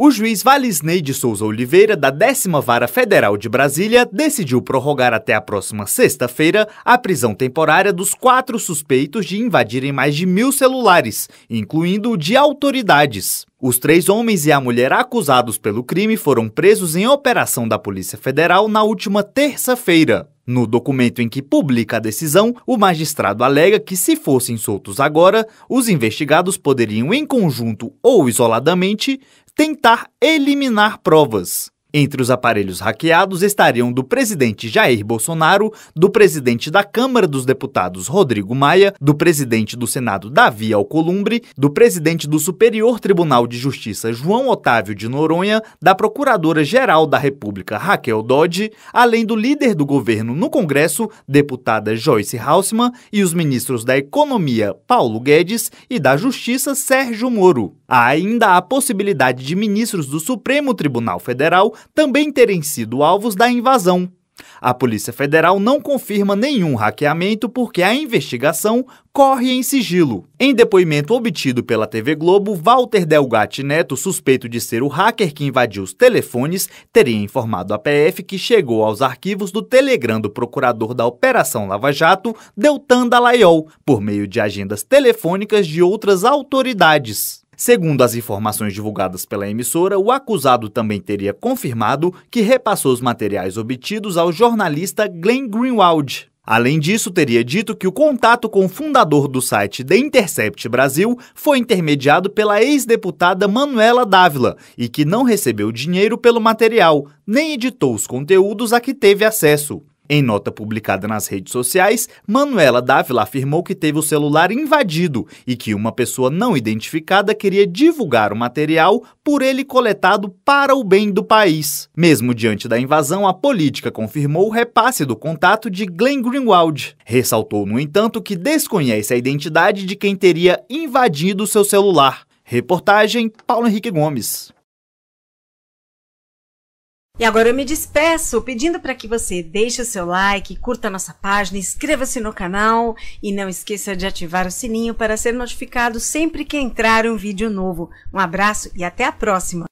O juiz Valisney de Souza Oliveira, da 10 Vara Federal de Brasília, decidiu prorrogar até a próxima sexta-feira a prisão temporária dos quatro suspeitos de invadirem mais de mil celulares, incluindo o de autoridades. Os três homens e a mulher acusados pelo crime foram presos em operação da Polícia Federal na última terça-feira. No documento em que publica a decisão, o magistrado alega que, se fossem soltos agora, os investigados poderiam, em conjunto ou isoladamente, tentar eliminar provas. Entre os aparelhos hackeados estariam do presidente Jair Bolsonaro, do presidente da Câmara dos Deputados Rodrigo Maia, do presidente do Senado Davi Alcolumbre, do presidente do Superior Tribunal de Justiça João Otávio de Noronha, da Procuradora-Geral da República Raquel Dodge, além do líder do governo no Congresso, deputada Joyce Haussmann, e os ministros da Economia Paulo Guedes e da Justiça Sérgio Moro. Há ainda a possibilidade de ministros do Supremo Tribunal Federal também terem sido alvos da invasão. A Polícia Federal não confirma nenhum hackeamento porque a investigação corre em sigilo. Em depoimento obtido pela TV Globo, Walter Delgatti Neto, suspeito de ser o hacker que invadiu os telefones, teria informado à PF que chegou aos arquivos do Telegram do procurador da Operação Lava Jato, Deltan Dallaiol, por meio de agendas telefônicas de outras autoridades. Segundo as informações divulgadas pela emissora, o acusado também teria confirmado que repassou os materiais obtidos ao jornalista Glenn Greenwald. Além disso, teria dito que o contato com o fundador do site The Intercept Brasil foi intermediado pela ex-deputada Manuela Dávila e que não recebeu dinheiro pelo material, nem editou os conteúdos a que teve acesso. Em nota publicada nas redes sociais, Manuela Dávila afirmou que teve o celular invadido e que uma pessoa não identificada queria divulgar o material por ele coletado para o bem do país. Mesmo diante da invasão, a política confirmou o repasse do contato de Glenn Greenwald. Ressaltou, no entanto, que desconhece a identidade de quem teria invadido seu celular. Reportagem Paulo Henrique Gomes. E agora eu me despeço pedindo para que você deixe o seu like, curta nossa página, inscreva-se no canal e não esqueça de ativar o sininho para ser notificado sempre que entrar um vídeo novo. Um abraço e até a próxima!